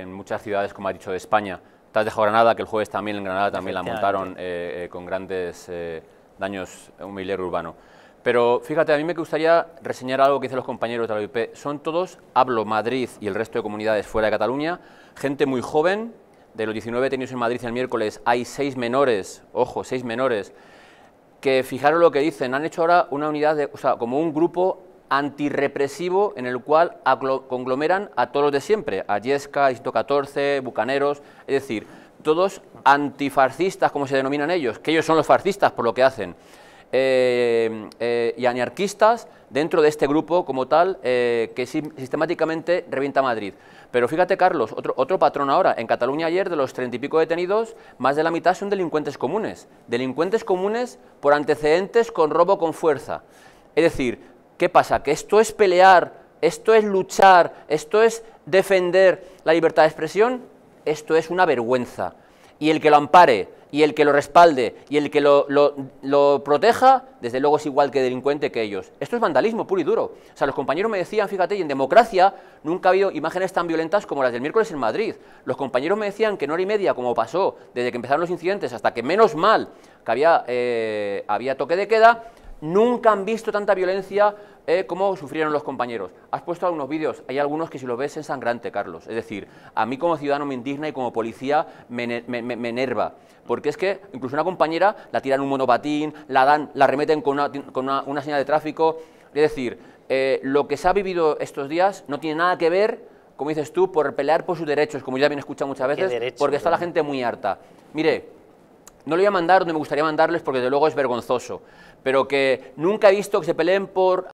En muchas ciudades, como ha dicho, de España. Te has dejado Granada, que el jueves también en Granada también la montaron eh, eh, con grandes eh, daños a un urbano. Pero fíjate, a mí me gustaría reseñar algo que dicen los compañeros de la OIP, Son todos, hablo Madrid y el resto de comunidades fuera de Cataluña, gente muy joven. De los 19 tenidos en Madrid el miércoles hay seis menores, ojo, seis menores, que fijaros lo que dicen, han hecho ahora una unidad, de, o sea, como un grupo antirrepresivo en el cual conglomeran a todos los de siempre, a Yesca, Isto 14, Bucaneros, es decir, todos antifascistas, como se denominan ellos, que ellos son los fascistas por lo que hacen, eh, eh, y anarquistas dentro de este grupo como tal eh, que sistemáticamente revienta Madrid. Pero fíjate, Carlos, otro, otro patrón ahora. En Cataluña ayer, de los treinta y pico detenidos, más de la mitad son delincuentes comunes. Delincuentes comunes por antecedentes con robo con fuerza. Es decir, ¿Qué pasa? Que esto es pelear, esto es luchar, esto es defender la libertad de expresión, esto es una vergüenza. Y el que lo ampare, y el que lo respalde, y el que lo, proteja, desde luego es igual que delincuente que ellos. Esto es vandalismo puro y duro. O sea, los compañeros me decían, fíjate, y en democracia nunca ha habido imágenes tan violentas como las del miércoles en Madrid. Los compañeros me decían que en hora y media, como pasó desde que empezaron los incidentes hasta que menos mal que había, eh, había toque de queda, nunca han visto tanta violencia eh, como sufrieron los compañeros. Has puesto algunos vídeos, hay algunos que si lo ves es sangrante, Carlos. Es decir, a mí como ciudadano me indigna y como policía me, enerva. Porque es que incluso una compañera la tiran un monopatín, la dan, la remeten con una, señal de tráfico. Es decir, eh, lo que se ha vivido estos días no tiene nada que ver, como dices tú, por pelear por sus derechos, como ya bien escuchado muchas veces, porque está la gente muy harta. Mire, no lo voy a mandar no me gustaría mandarles porque de luego es vergonzoso, pero que nunca he visto que se peleen por